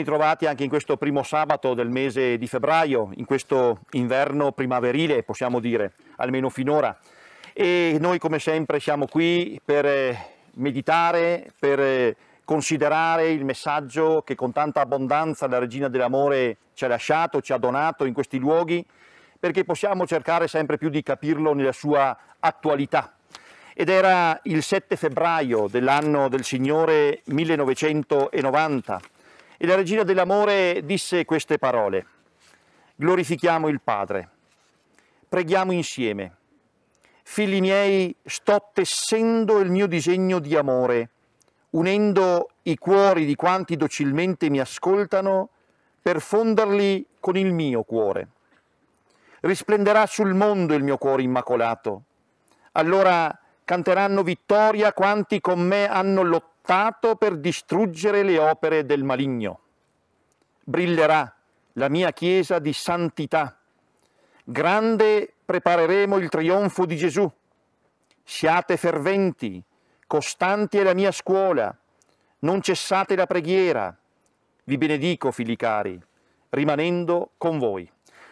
ritrovati anche in questo primo sabato del mese di febbraio, in questo inverno primaverile, possiamo dire, almeno finora. E noi come sempre siamo qui per eh, meditare, per eh, considerare il messaggio che con tanta abbondanza la Regina dell'Amore ci ha lasciato, ci ha donato in questi luoghi, perché possiamo cercare sempre più di capirlo nella sua attualità. Ed era il 7 febbraio dell'anno del Signore 1990 e la regina dell'amore disse queste parole. Glorifichiamo il Padre. Preghiamo insieme. Figli miei, sto tessendo il mio disegno di amore, unendo i cuori di quanti docilmente mi ascoltano per fonderli con il mio cuore. Risplenderà sul mondo il mio cuore immacolato. Allora Canteranno vittoria quanti con me hanno lottato per distruggere le opere del maligno. Brillerà la mia chiesa di santità. Grande prepareremo il trionfo di Gesù. Siate ferventi, costanti è la mia scuola. Non cessate la preghiera. Vi benedico, figli cari, rimanendo con voi.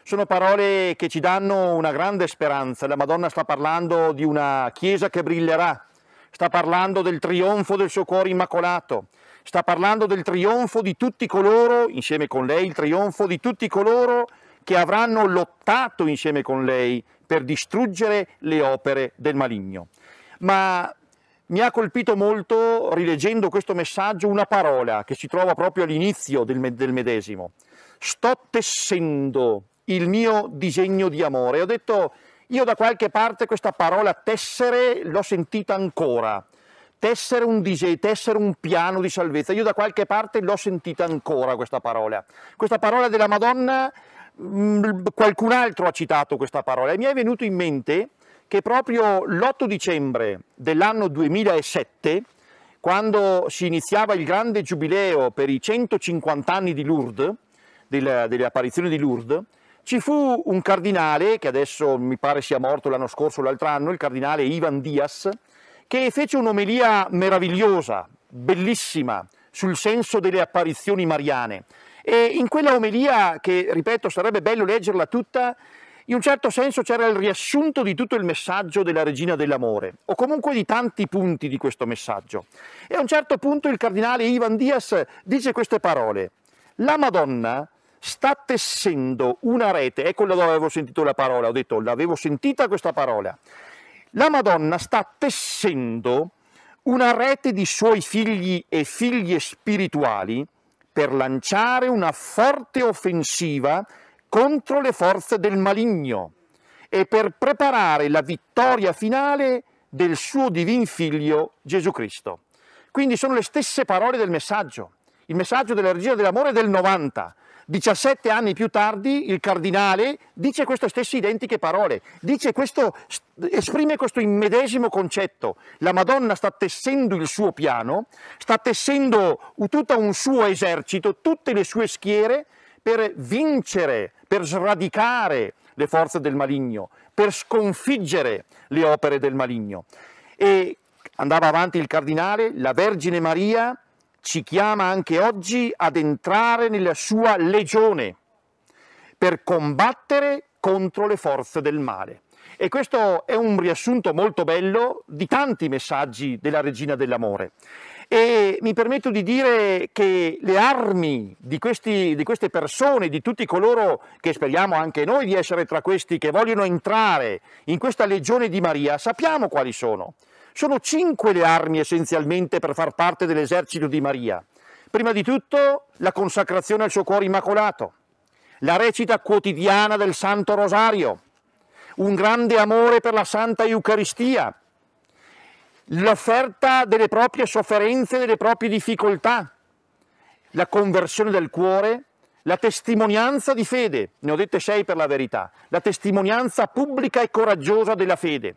Sono parole che ci danno una grande speranza. La Madonna sta parlando di una chiesa che brillerà, sta parlando del trionfo del suo cuore immacolato, sta parlando del trionfo di tutti coloro, insieme con lei, il trionfo di tutti coloro che avranno lottato insieme con lei per distruggere le opere del maligno. Ma mi ha colpito molto, rileggendo questo messaggio, una parola che si trova proprio all'inizio del, del medesimo. Sto tessendo il mio disegno di amore. Ho detto, io da qualche parte questa parola tessere l'ho sentita ancora. Tessere un, disegno, tessere un piano di salvezza. Io da qualche parte l'ho sentita ancora questa parola. Questa parola della Madonna, mm, qualcun altro ha citato questa parola. E mi è venuto in mente che proprio l'8 dicembre dell'anno 2007, quando si iniziava il grande giubileo per i 150 anni di Lourdes, delle, delle apparizioni di Lourdes, ci fu un cardinale, che adesso mi pare sia morto l'anno scorso o l'altro anno, il cardinale Ivan Dias, che fece un'omelia meravigliosa, bellissima, sul senso delle apparizioni mariane. E in quella omelia, che ripeto sarebbe bello leggerla tutta, in un certo senso c'era il riassunto di tutto il messaggio della Regina dell'Amore, o comunque di tanti punti di questo messaggio. E a un certo punto il cardinale Ivan Dias dice queste parole. La Madonna sta tessendo una rete, ecco dove avevo sentito la parola, ho detto l'avevo sentita questa parola, la Madonna sta tessendo una rete di suoi figli e figlie spirituali per lanciare una forte offensiva contro le forze del maligno e per preparare la vittoria finale del suo divin figlio Gesù Cristo. Quindi sono le stesse parole del messaggio, il messaggio della dell'energia dell'amore del 90, 17 anni più tardi il cardinale dice queste stesse identiche parole, questo, esprime questo immedesimo concetto. La Madonna sta tessendo il suo piano, sta tessendo tutto un suo esercito, tutte le sue schiere per vincere, per sradicare le forze del maligno, per sconfiggere le opere del maligno. E andava avanti il cardinale, la Vergine Maria ci chiama anche oggi ad entrare nella sua legione per combattere contro le forze del male. E questo è un riassunto molto bello di tanti messaggi della Regina dell'Amore. E mi permetto di dire che le armi di, questi, di queste persone, di tutti coloro che speriamo anche noi di essere tra questi, che vogliono entrare in questa legione di Maria, sappiamo quali sono. Sono cinque le armi essenzialmente per far parte dell'esercito di Maria. Prima di tutto la consacrazione al suo cuore immacolato, la recita quotidiana del Santo Rosario, un grande amore per la Santa Eucaristia, l'offerta delle proprie sofferenze, delle proprie difficoltà, la conversione del cuore, la testimonianza di fede, ne ho dette sei per la verità, la testimonianza pubblica e coraggiosa della fede.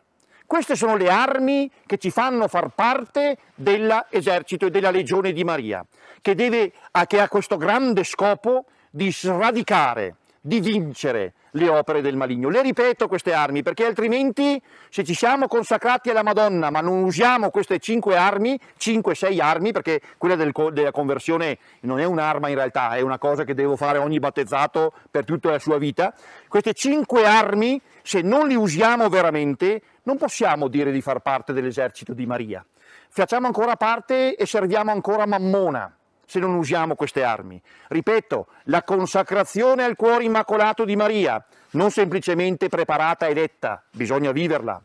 Queste sono le armi che ci fanno far parte dell'esercito e della legione di Maria, che, deve, che ha questo grande scopo di sradicare, di vincere le opere del maligno. Le ripeto queste armi, perché altrimenti se ci siamo consacrati alla Madonna, ma non usiamo queste cinque armi, cinque, sei armi, perché quella del, della conversione non è un'arma in realtà, è una cosa che devo fare ogni battezzato per tutta la sua vita, queste cinque armi, se non li usiamo veramente, non possiamo dire di far parte dell'esercito di Maria. Facciamo ancora parte e serviamo ancora Mammona se non usiamo queste armi. Ripeto, la consacrazione al cuore immacolato di Maria, non semplicemente preparata e letta, bisogna viverla.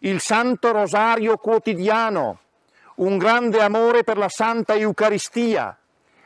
Il Santo Rosario quotidiano, un grande amore per la Santa Eucaristia,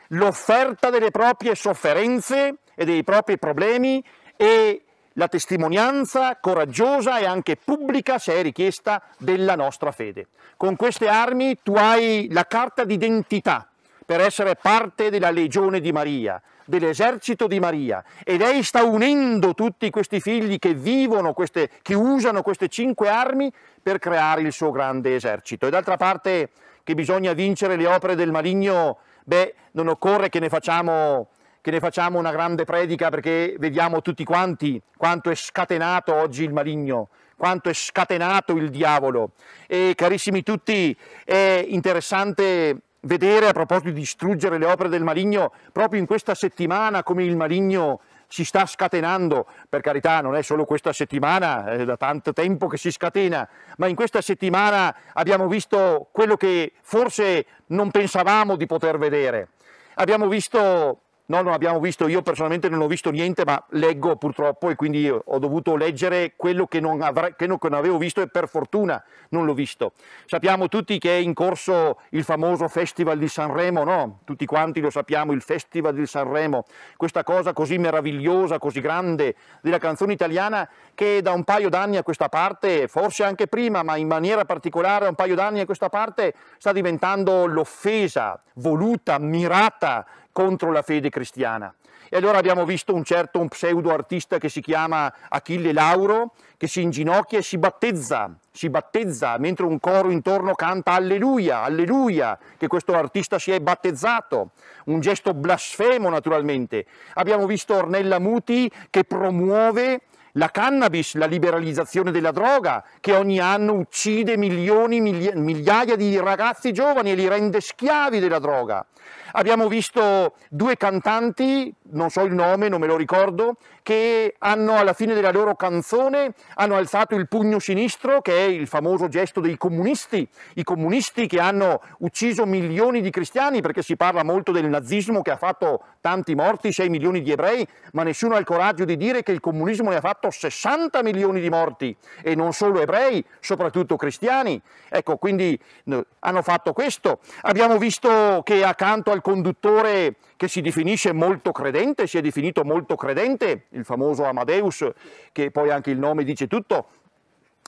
l'offerta delle proprie sofferenze e dei propri problemi e la testimonianza coraggiosa e anche pubblica, se è richiesta, della nostra fede. Con queste armi tu hai la carta d'identità per essere parte della legione di Maria, dell'esercito di Maria e lei sta unendo tutti questi figli che vivono, queste, che usano queste cinque armi per creare il suo grande esercito. E d'altra parte che bisogna vincere le opere del maligno, beh, non occorre che ne facciamo che ne facciamo una grande predica perché vediamo tutti quanti quanto è scatenato oggi il maligno, quanto è scatenato il diavolo. E carissimi tutti, è interessante vedere a proposito di distruggere le opere del maligno proprio in questa settimana come il maligno si sta scatenando, per carità non è solo questa settimana, è da tanto tempo che si scatena, ma in questa settimana abbiamo visto quello che forse non pensavamo di poter vedere. Abbiamo visto No, non abbiamo visto, io personalmente non ho visto niente, ma leggo purtroppo e quindi ho dovuto leggere quello che non, avrei, che non avevo visto e per fortuna non l'ho visto. Sappiamo tutti che è in corso il famoso Festival di Sanremo, no? Tutti quanti lo sappiamo, il Festival di Sanremo, questa cosa così meravigliosa, così grande della canzone italiana che da un paio d'anni a questa parte, forse anche prima, ma in maniera particolare da un paio d'anni a questa parte, sta diventando l'offesa voluta, mirata contro la fede cristiana. E allora abbiamo visto un certo un pseudo artista che si chiama Achille Lauro, che si inginocchia e si battezza, si battezza mentre un coro intorno canta alleluia, alleluia, che questo artista si è battezzato. Un gesto blasfemo naturalmente. Abbiamo visto Ornella Muti che promuove la cannabis, la liberalizzazione della droga, che ogni anno uccide milioni, migliaia di ragazzi giovani e li rende schiavi della droga. Abbiamo visto due cantanti, non so il nome, non me lo ricordo, che hanno alla fine della loro canzone hanno alzato il pugno sinistro, che è il famoso gesto dei comunisti, i comunisti che hanno ucciso milioni di cristiani, perché si parla molto del nazismo che ha fatto tanti morti, 6 milioni di ebrei, ma nessuno ha il coraggio di dire che il comunismo ne ha fatto 60 milioni di morti, e non solo ebrei, soprattutto cristiani. Ecco, quindi eh, hanno fatto questo. Abbiamo visto che accanto al dal conduttore che si definisce molto credente, si è definito molto credente, il famoso Amadeus, che poi anche il nome dice tutto,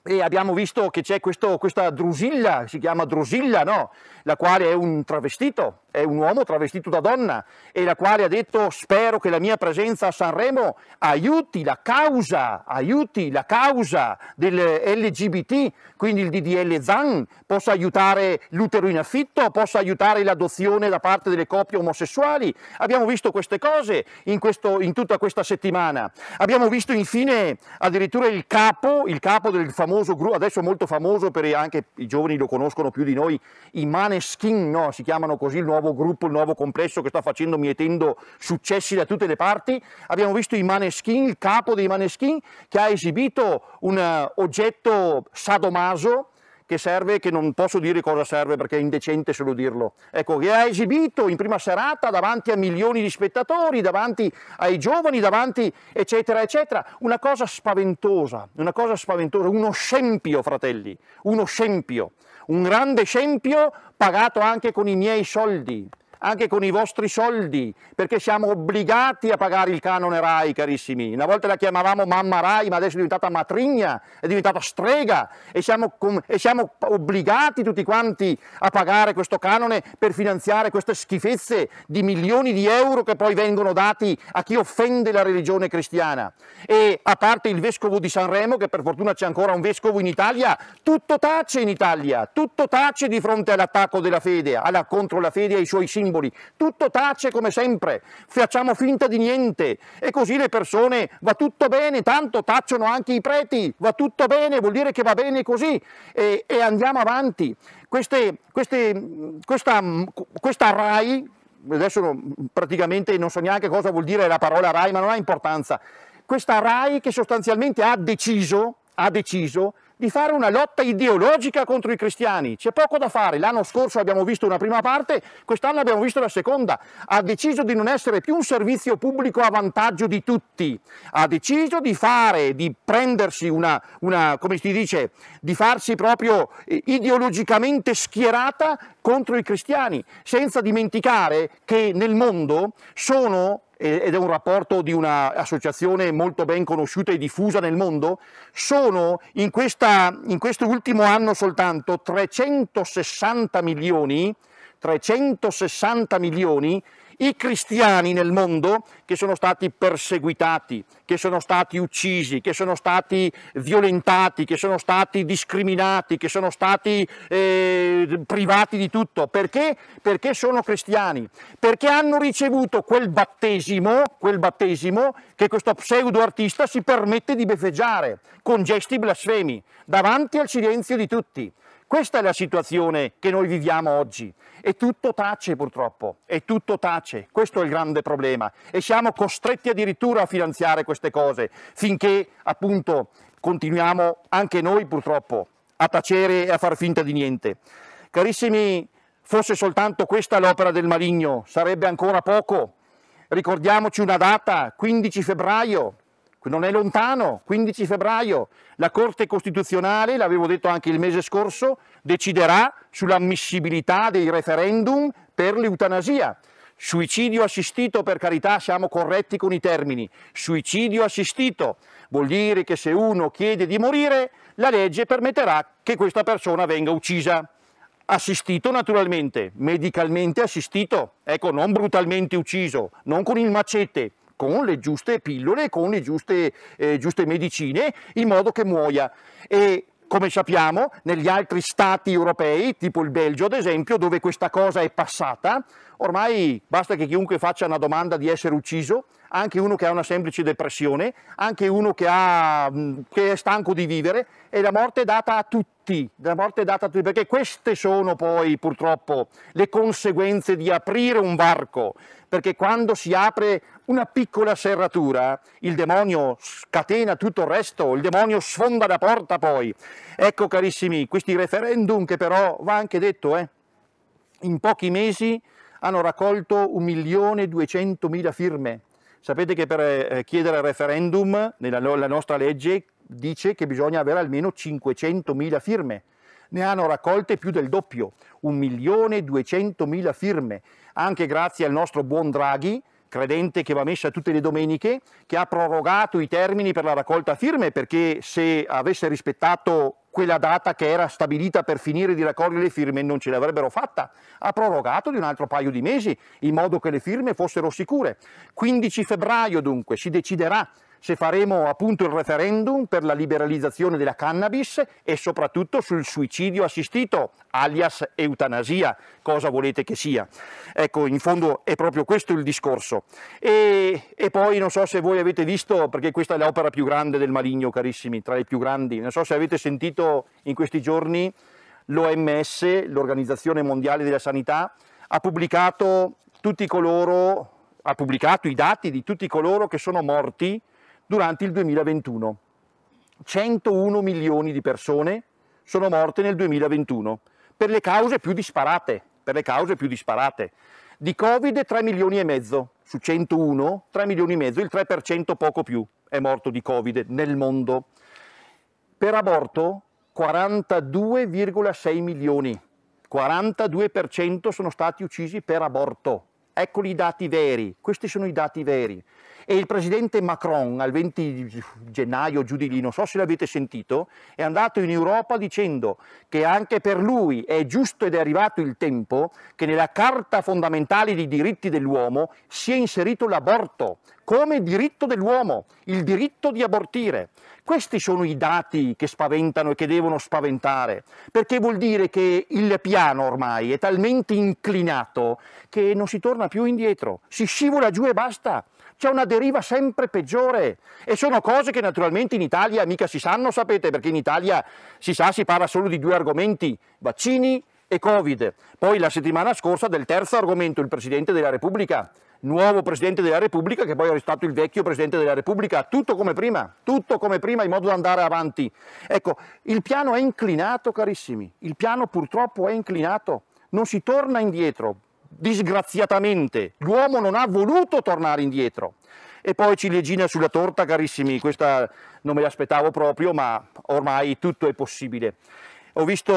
e abbiamo visto che c'è questo, questa Drusilla, si chiama Drusilla, no? la quale è un travestito, è un uomo travestito da donna e la quale ha detto spero che la mia presenza a Sanremo aiuti la causa, aiuti la causa dell'LGBT, quindi il DDL ZAN possa aiutare l'utero in affitto, possa aiutare l'adozione da parte delle coppie omosessuali. Abbiamo visto queste cose in, questo, in tutta questa settimana. Abbiamo visto infine addirittura il capo, il capo del famoso gruppo, adesso molto famoso per anche i giovani lo conoscono più di noi, i Maneskin, no? si chiamano così il nuovo nuovo gruppo, il nuovo complesso che sta facendo, mietendo successi da tutte le parti. Abbiamo visto i Maneskin, il capo dei Maneskin, che ha esibito un eh, oggetto sadomaso, che serve, che non posso dire cosa serve perché è indecente solo dirlo, ecco, che ha esibito in prima serata davanti a milioni di spettatori, davanti ai giovani, davanti eccetera eccetera, una cosa spaventosa, una cosa spaventosa, uno scempio fratelli, uno scempio, un grande scempio pagato anche con i miei soldi anche con i vostri soldi, perché siamo obbligati a pagare il canone RAI, carissimi. Una volta la chiamavamo mamma RAI, ma adesso è diventata matrigna, è diventata strega e siamo, e siamo obbligati tutti quanti a pagare questo canone per finanziare queste schifezze di milioni di euro che poi vengono dati a chi offende la religione cristiana. E a parte il vescovo di Sanremo, che per fortuna c'è ancora un vescovo in Italia, tutto tace in Italia, tutto tace di fronte all'attacco della fede, alla, contro la fede e ai suoi simboli simboli, tutto tace come sempre, facciamo finta di niente e così le persone va tutto bene, tanto tacciono anche i preti, va tutto bene, vuol dire che va bene così e, e andiamo avanti. Queste, queste, questa, questa RAI, adesso praticamente non so neanche cosa vuol dire la parola RAI, ma non ha importanza, questa RAI che sostanzialmente ha deciso, ha deciso di fare una lotta ideologica contro i cristiani. C'è poco da fare. L'anno scorso abbiamo visto una prima parte, quest'anno abbiamo visto la seconda. Ha deciso di non essere più un servizio pubblico a vantaggio di tutti. Ha deciso di fare, di prendersi una, una come si dice, di farsi proprio ideologicamente schierata contro i cristiani, senza dimenticare che nel mondo sono ed è un rapporto di un'associazione molto ben conosciuta e diffusa nel mondo, sono in, questa, in questo ultimo anno soltanto 360 milioni, 360 milioni i cristiani nel mondo che sono stati perseguitati, che sono stati uccisi, che sono stati violentati, che sono stati discriminati, che sono stati eh, privati di tutto. Perché? Perché sono cristiani, perché hanno ricevuto quel battesimo, quel battesimo che questo pseudo artista si permette di beffeggiare con gesti blasfemi davanti al silenzio di tutti. Questa è la situazione che noi viviamo oggi e tutto tace purtroppo, e tutto tace, questo è il grande problema e siamo costretti addirittura a finanziare queste cose finché appunto continuiamo anche noi purtroppo a tacere e a far finta di niente. Carissimi, fosse soltanto questa l'opera del maligno, sarebbe ancora poco. Ricordiamoci una data, 15 febbraio, non è lontano, 15 febbraio, la Corte Costituzionale, l'avevo detto anche il mese scorso, deciderà sull'ammissibilità dei referendum per l'eutanasia. Suicidio assistito, per carità, siamo corretti con i termini. Suicidio assistito vuol dire che se uno chiede di morire, la legge permetterà che questa persona venga uccisa. Assistito naturalmente, medicalmente assistito, ecco, non brutalmente ucciso, non con il macete, con le giuste pillole, con le giuste, eh, giuste medicine, in modo che muoia. E come sappiamo, negli altri stati europei, tipo il Belgio ad esempio, dove questa cosa è passata, ormai basta che chiunque faccia una domanda di essere ucciso, anche uno che ha una semplice depressione, anche uno che, ha, mm, che è stanco di vivere e la morte è data a tutti, la morte è data a tutti, perché queste sono poi purtroppo le conseguenze di aprire un varco, perché quando si apre una piccola serratura il demonio scatena tutto il resto, il demonio sfonda la porta poi. Ecco carissimi, questi referendum che però va anche detto, eh, in pochi mesi hanno raccolto 1.200.000 firme, Sapete che per eh, eh, chiedere referendum nella, la nostra legge dice che bisogna avere almeno 500.000 firme. Ne hanno raccolte più del doppio, 1.200.000 firme. Anche grazie al nostro buon Draghi credente che va messa tutte le domeniche, che ha prorogato i termini per la raccolta firme perché se avesse rispettato quella data che era stabilita per finire di raccogliere le firme non ce l'avrebbero fatta, ha prorogato di un altro paio di mesi in modo che le firme fossero sicure. 15 febbraio dunque si deciderà se faremo appunto il referendum per la liberalizzazione della cannabis e soprattutto sul suicidio assistito, alias eutanasia, cosa volete che sia. Ecco, in fondo è proprio questo il discorso. E, e poi non so se voi avete visto, perché questa è l'opera più grande del maligno, carissimi, tra le più grandi, non so se avete sentito in questi giorni l'OMS, l'Organizzazione Mondiale della Sanità, ha pubblicato, coloro, ha pubblicato i dati di tutti coloro che sono morti durante il 2021. 101 milioni di persone sono morte nel 2021 per le cause più disparate, per le cause più disparate. Di Covid 3 milioni e mezzo, su 101 3 milioni e mezzo, il 3% poco più è morto di Covid nel mondo. Per aborto 42,6 milioni, 42% sono stati uccisi per aborto. Eccoli i dati veri, questi sono i dati veri. E il presidente Macron, al 20 gennaio, giù di lì, non so se l'avete sentito, è andato in Europa dicendo che anche per lui è giusto ed è arrivato il tempo che nella Carta fondamentale dei diritti dell'uomo sia inserito l'aborto come diritto dell'uomo, il diritto di abortire. Questi sono i dati che spaventano e che devono spaventare, perché vuol dire che il piano ormai è talmente inclinato che non si torna più indietro, si scivola giù e basta. C'è una deriva sempre peggiore e sono cose che naturalmente in Italia mica si sanno, sapete, perché in Italia si sa, si parla solo di due argomenti, vaccini e Covid. Poi la settimana scorsa del terzo argomento il Presidente della Repubblica nuovo Presidente della Repubblica che poi è stato il vecchio Presidente della Repubblica, tutto come prima, tutto come prima in modo da andare avanti. Ecco, il piano è inclinato carissimi, il piano purtroppo è inclinato, non si torna indietro, disgraziatamente, l'uomo non ha voluto tornare indietro. E poi ciliegina sulla torta carissimi, questa non me l'aspettavo proprio ma ormai tutto è possibile. Ho visto,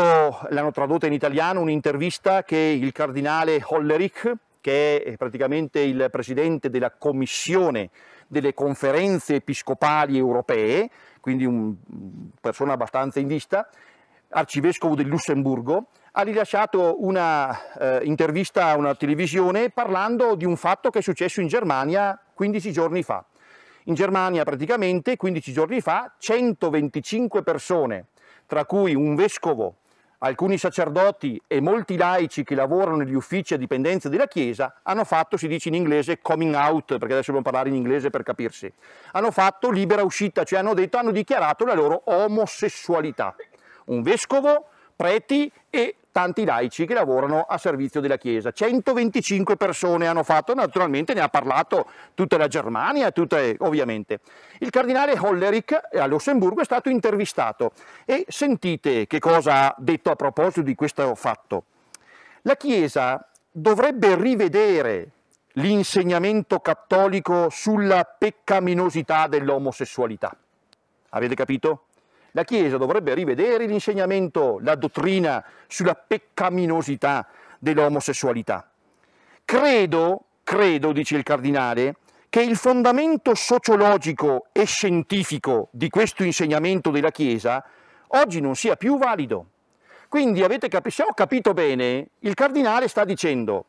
l'hanno tradotta in italiano, un'intervista che il cardinale Hollerich, che è praticamente il presidente della commissione delle conferenze episcopali europee, quindi una persona abbastanza in vista, arcivescovo del Lussemburgo, ha rilasciato un'intervista eh, a una televisione parlando di un fatto che è successo in Germania 15 giorni fa. In Germania praticamente 15 giorni fa 125 persone, tra cui un vescovo alcuni sacerdoti e molti laici che lavorano negli uffici a dipendenza della Chiesa hanno fatto, si dice in inglese, coming out, perché adesso dobbiamo parlare in inglese per capirsi, hanno fatto libera uscita, cioè hanno detto, hanno dichiarato la loro omosessualità. Un vescovo preti e tanti laici che lavorano a servizio della Chiesa. 125 persone hanno fatto, naturalmente ne ha parlato tutta la Germania, tutte, ovviamente. Il cardinale Hollerich eh, a Lussemburgo è stato intervistato e sentite che cosa ha detto a proposito di questo fatto. La Chiesa dovrebbe rivedere l'insegnamento cattolico sulla peccaminosità dell'omosessualità. Avete capito? La Chiesa dovrebbe rivedere l'insegnamento, la dottrina sulla peccaminosità dell'omosessualità. Credo, credo, dice il cardinale, che il fondamento sociologico e scientifico di questo insegnamento della Chiesa oggi non sia più valido. Quindi avete cap- se ho capito bene, il cardinale sta dicendo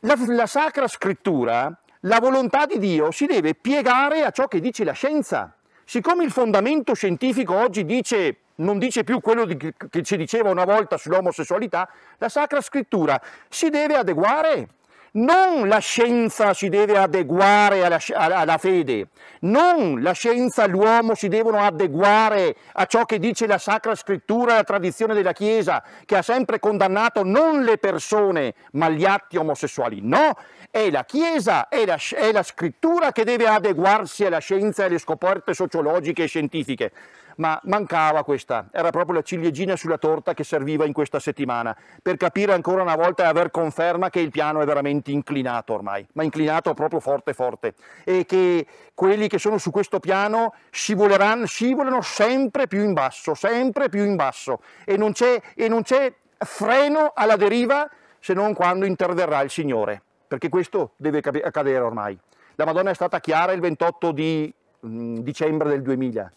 la, la Sacra Scrittura, la volontà di Dio si deve piegare a ciò che dice la scienza siccome il fondamento scientifico oggi dice, non dice più quello di, che ci diceva una volta sull'omosessualità, la Sacra Scrittura si deve adeguare non la scienza si deve adeguare alla, alla, fede, non la scienza e l'uomo si devono adeguare a ciò che dice la Sacra Scrittura e la tradizione della Chiesa, che ha sempre condannato non le persone ma gli atti omosessuali. No, è la Chiesa, è la, è la Scrittura che deve adeguarsi alla scienza e alle scoperte sociologiche e scientifiche ma mancava questa, era proprio la ciliegina sulla torta che serviva in questa settimana, per capire ancora una volta e aver conferma che il piano è veramente inclinato ormai, ma inclinato proprio forte forte, e che quelli che sono su questo piano scivoleranno, scivolano sempre più in basso, sempre più in basso, e non c'è, e non c'è freno alla deriva se non quando interverrà il Signore, perché questo deve accadere ormai. La Madonna è stata chiara il 28 di mm, dicembre del 2000,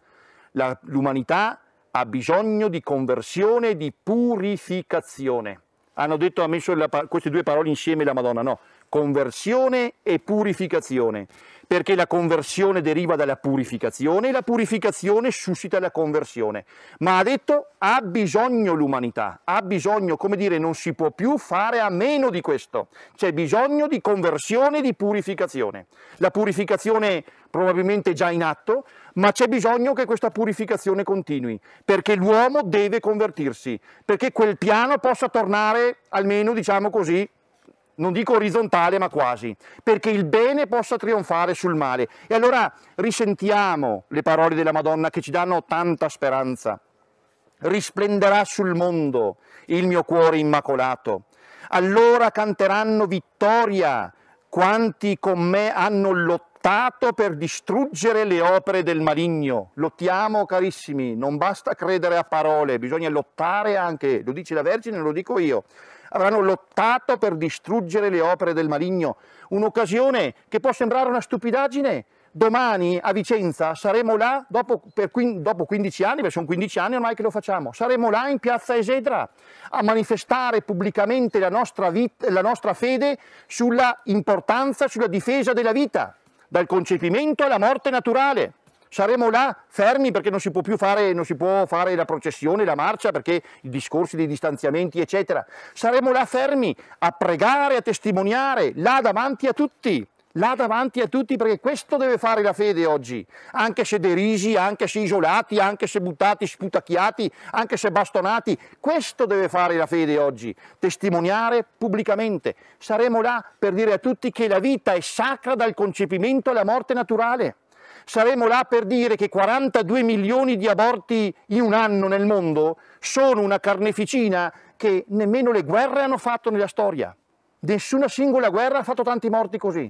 l'umanità ha bisogno di conversione, di purificazione. Hanno detto, ha messo la, queste due parole insieme la Madonna, no, conversione e purificazione, perché la conversione deriva dalla purificazione e la purificazione suscita la conversione. Ma ha detto ha bisogno l'umanità, ha bisogno, come dire, non si può più fare a meno di questo, c'è bisogno di conversione e di purificazione. La purificazione probabilmente è già in atto, ma c'è bisogno che questa purificazione continui, perché l'uomo deve convertirsi, perché quel piano possa tornare almeno, diciamo così, non dico orizzontale ma quasi, perché il bene possa trionfare sul male. E allora risentiamo le parole della Madonna che ci danno tanta speranza. Risplenderà sul mondo il mio cuore immacolato. Allora canteranno vittoria quanti con me hanno lottato per distruggere le opere del maligno. Lottiamo, carissimi, non basta credere a parole, bisogna lottare anche, lo dice la Vergine, lo dico io avranno lottato per distruggere le opere del maligno. Un'occasione che può sembrare una stupidaggine. Domani a Vicenza saremo là, dopo, quin, dopo 15 anni, perché sono 15 anni ormai che lo facciamo, saremo là in piazza Esedra a manifestare pubblicamente la nostra, vita, la nostra fede sulla importanza, sulla difesa della vita, dal concepimento alla morte naturale saremo là fermi perché non si può più fare, non si può fare la processione, la marcia, perché i discorsi dei distanziamenti, eccetera. Saremo là fermi a pregare, a testimoniare, là davanti a tutti là davanti a tutti perché questo deve fare la fede oggi, anche se derisi, anche se isolati, anche se buttati, sputacchiati, anche se bastonati, questo deve fare la fede oggi, testimoniare pubblicamente. Saremo là per dire a tutti che la vita è sacra dal concepimento alla morte naturale saremo là per dire che 42 milioni di aborti in un anno nel mondo sono una carneficina che nemmeno le guerre hanno fatto nella storia. Nessuna singola guerra ha fatto tanti morti così.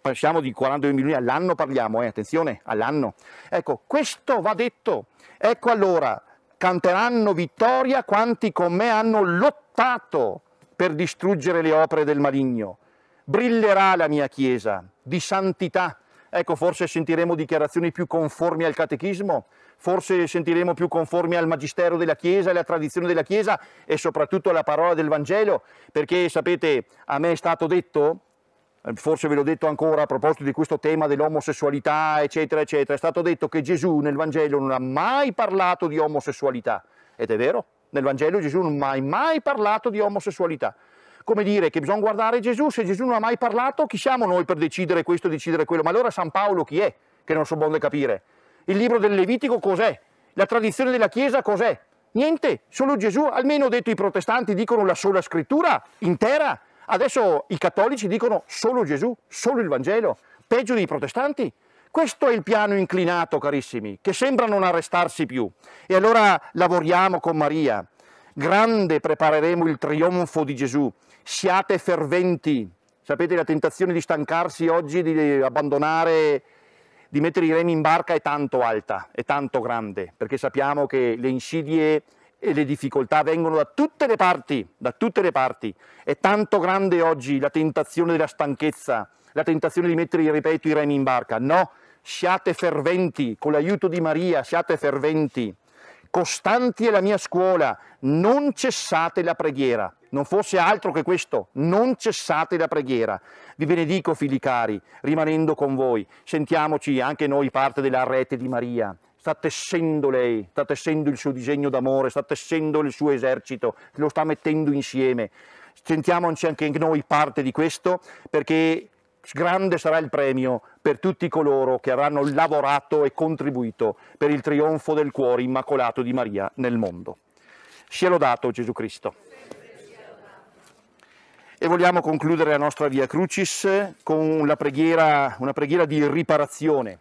Pensiamo di 42 milioni all'anno parliamo, eh, attenzione, all'anno. Ecco, questo va detto. Ecco allora, canteranno vittoria quanti con me hanno lottato per distruggere le opere del maligno. Brillerà la mia Chiesa di santità Ecco, forse sentiremo dichiarazioni più conformi al catechismo, forse sentiremo più conformi al magistero della Chiesa, alla tradizione della Chiesa e soprattutto alla parola del Vangelo, perché sapete, a me è stato detto, eh, forse ve l'ho detto ancora a proposito di questo tema dell'omosessualità, eccetera, eccetera, è stato detto che Gesù nel Vangelo non ha mai parlato di omosessualità, ed è vero, nel Vangelo Gesù non ha mai, mai parlato di omosessualità come dire che bisogna guardare Gesù, se Gesù non ha mai parlato, chi siamo noi per decidere questo, decidere quello? Ma allora San Paolo chi è? Che non so bonde capire. Il libro del Levitico cos'è? La tradizione della Chiesa cos'è? Niente, solo Gesù, almeno detto i protestanti dicono la sola scrittura intera, adesso i cattolici dicono solo Gesù, solo il Vangelo, peggio dei protestanti. Questo è il piano inclinato, carissimi, che sembra non arrestarsi più. E allora lavoriamo con Maria. Grande prepareremo il trionfo di Gesù siate ferventi. Sapete la tentazione di stancarsi oggi, di abbandonare, di mettere i remi in barca è tanto alta, è tanto grande, perché sappiamo che le insidie e le difficoltà vengono da tutte le parti, da tutte le parti. È tanto grande oggi la tentazione della stanchezza, la tentazione di mettere, ripeto, i remi in barca. No, siate ferventi, con l'aiuto di Maria, siate ferventi. Costanti è la mia scuola, non cessate la preghiera. Non fosse altro che questo, non cessate la preghiera. Vi benedico, figli cari, rimanendo con voi. Sentiamoci anche noi parte della rete di Maria. Sta tessendo lei, sta tessendo il suo disegno d'amore, sta tessendo il suo esercito, lo sta mettendo insieme. Sentiamoci anche noi parte di questo perché grande sarà il premio per tutti coloro che avranno lavorato e contribuito per il trionfo del cuore immacolato di Maria nel mondo. Sia lodato Gesù Cristo. E vogliamo concludere la nostra Via Crucis con la preghiera, una preghiera di riparazione,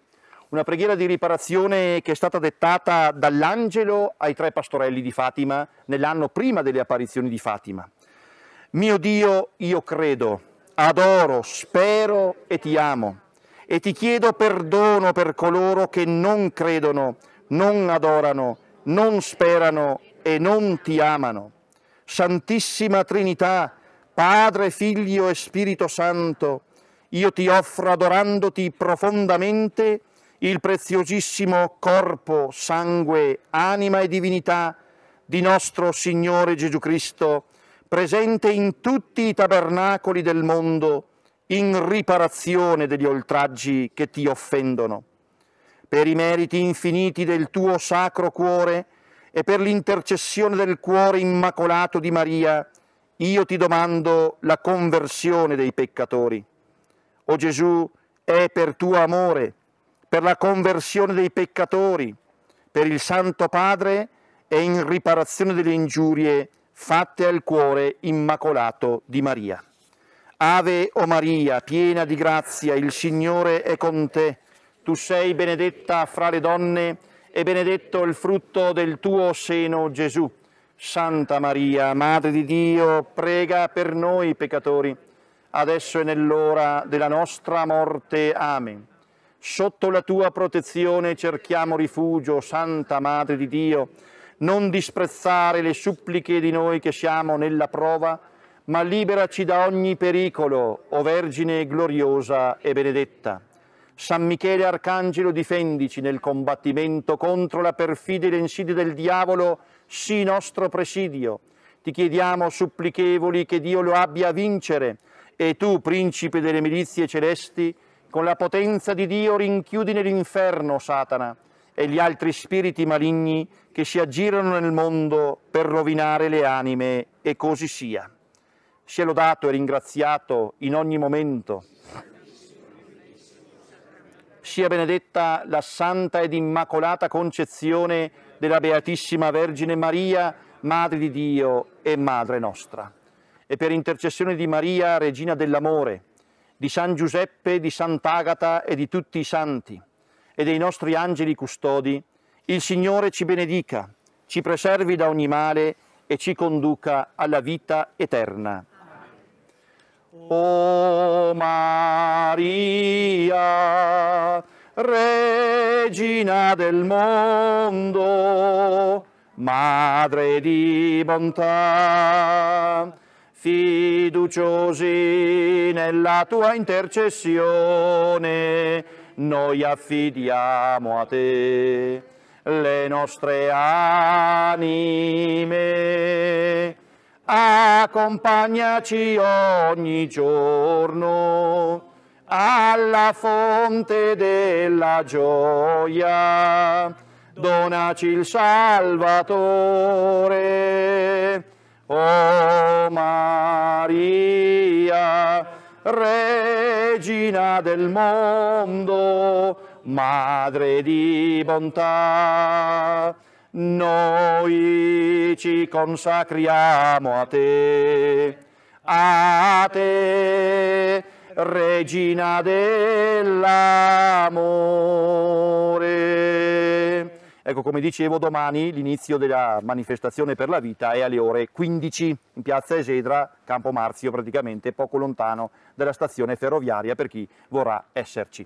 una preghiera di riparazione che è stata dettata dall'angelo ai tre pastorelli di Fatima nell'anno prima delle apparizioni di Fatima. Mio Dio, io credo adoro, spero e ti amo e ti chiedo perdono per coloro che non credono, non adorano, non sperano e non ti amano. Santissima Trinità, Padre, Figlio e Spirito Santo, io ti offro adorandoti profondamente il preziosissimo corpo, sangue, anima e divinità di nostro Signore Gesù Cristo, presente in tutti i tabernacoli del mondo in riparazione degli oltraggi che ti offendono. Per i meriti infiniti del tuo sacro cuore e per l'intercessione del cuore immacolato di Maria, io ti domando la conversione dei peccatori. O Gesù, è per tuo amore, per la conversione dei peccatori, per il Santo Padre e in riparazione delle ingiurie fatte al cuore immacolato di Maria. Ave o Maria, piena di grazia, il Signore è con te. Tu sei benedetta fra le donne e benedetto il frutto del tuo seno, Gesù. Santa Maria, Madre di Dio, prega per noi peccatori, adesso e nell'ora della nostra morte. Amen. Sotto la tua protezione cerchiamo rifugio, Santa Madre di Dio, non disprezzare le suppliche di noi che siamo nella prova, ma liberaci da ogni pericolo, o Vergine gloriosa e benedetta. San Michele Arcangelo, difendici nel combattimento contro la perfida e l'insidia del diavolo, sì nostro presidio. Ti chiediamo, supplichevoli, che Dio lo abbia a vincere, e tu, principe delle milizie celesti, con la potenza di Dio rinchiudi nell'inferno Satana e gli altri spiriti maligni che si aggirano nel mondo per rovinare le anime e così sia. Sia lodato e ringraziato in ogni momento. Sia benedetta la santa ed immacolata concezione della Beatissima Vergine Maria, Madre di Dio e Madre nostra. E per intercessione di Maria, Regina dell'Amore, di San Giuseppe, di Sant'Agata e di tutti i santi, e dei nostri angeli custodi, il Signore ci benedica, ci preservi da ogni male e ci conduca alla vita eterna. O Maria, Regina del mondo, Madre di bontà, fiduciosi nella tua intercessione, noi affidiamo a te le nostre anime. Accompagnaci ogni giorno alla fonte della gioia, donaci il Salvatore. O Maria, Regina del mondo, Madre di bontà, noi ci consacriamo a te, a te, Regina dell'amore. Ecco, come dicevo, domani l'inizio della manifestazione per la vita è alle ore 15 in piazza Esedra, Campo Marzio praticamente, poco lontano dalla stazione ferroviaria per chi vorrà esserci.